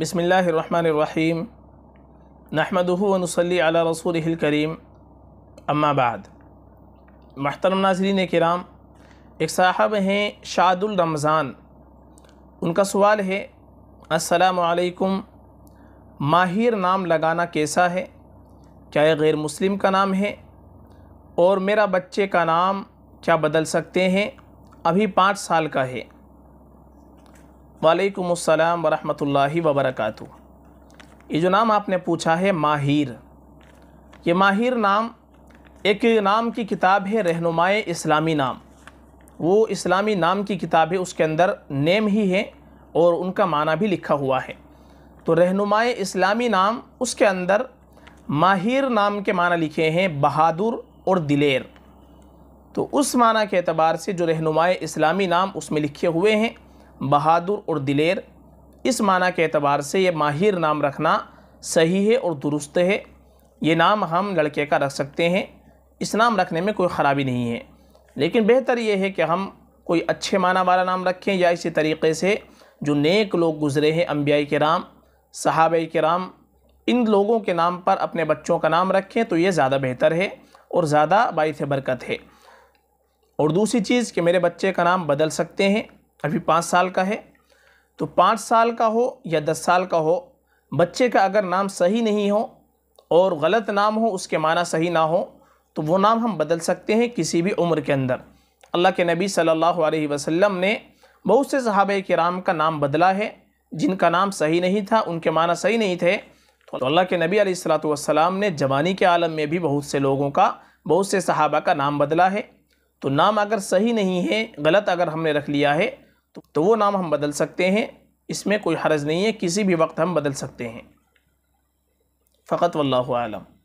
बसमीम नहमदनसली अला रसूल करीम अम्माबाद महतरम नाजरीन कराम एक साहब हैं शादुल रमज़ान उनका सवाल है असलकुम माहिर नाम लगाना कैसा है क्या यह गैर मुस्लिम का नाम है और मेरा बच्चे का नाम क्या बदल सकते हैं अभी पाँच साल का है वालेकुम अस्सलाम वरहमतुल्लाहि वबरकातु ये जो नाम आपने पूछा है माहिर ये माहिर नाम एक नाम की किताब है रहनुमाए इस्लामी नाम वो इस्लामी नाम की किताब है उसके अंदर नेम ही है और उनका माना भी लिखा हुआ है तो रहनुमाए इस्लामी नाम उसके अंदर माहिर नाम के माना लिखे हैं बहादुर और दिलेर तो उस माना के अतबार से जो रहनुमाए इस्लामी नाम उसमें लिखे हुए हैं बहादुर और दिलेर इस माना के अतबार से ये माहिर नाम रखना सही है और दुरुस्त है ये नाम हम लड़के का रख सकते हैं इस नाम रखने में कोई ख़राबी नहीं है लेकिन बेहतर ये है कि हम कोई अच्छे माना वाला नाम रखें या इसी तरीके से जो नेक लोग गुज़रे हैं अम्बियाई के राम साहब के राम इन लोगों के नाम पर अपने बच्चों का नाम रखें तो ये ज़्यादा बेहतर है और ज़्यादा बाइस बरकत है और दूसरी चीज़ कि मेरे बच्चे का नाम बदल सकते हैं अभी पाँच साल का है तो पाँच साल का हो या दस साल का हो बच्चे का अगर नाम सही नहीं हो और गलत नाम हो उसके माना सही ना हो तो वो नाम हम बदल सकते हैं किसी भी उम्र के अंदर अल्लाह के नबी सल्लल्लाहु अलैहि वसल्लम ने बहुत से सहाब कराम का नाम बदला है जिनका नाम सही नहीं था उनके माना सही नहीं थे तो अल्लाह के नबी सलाम ने जवानी के आलम में भी बहुत से लोगों का बहुत से सहाबा का नाम बदला है तो नाम अगर सही नहीं है गलत अगर हमने रख लिया है तो वो नाम हम बदल सकते हैं इसमें कोई हर्ज नहीं है किसी भी वक्त हम बदल सकते हैं फ़कत वल्लम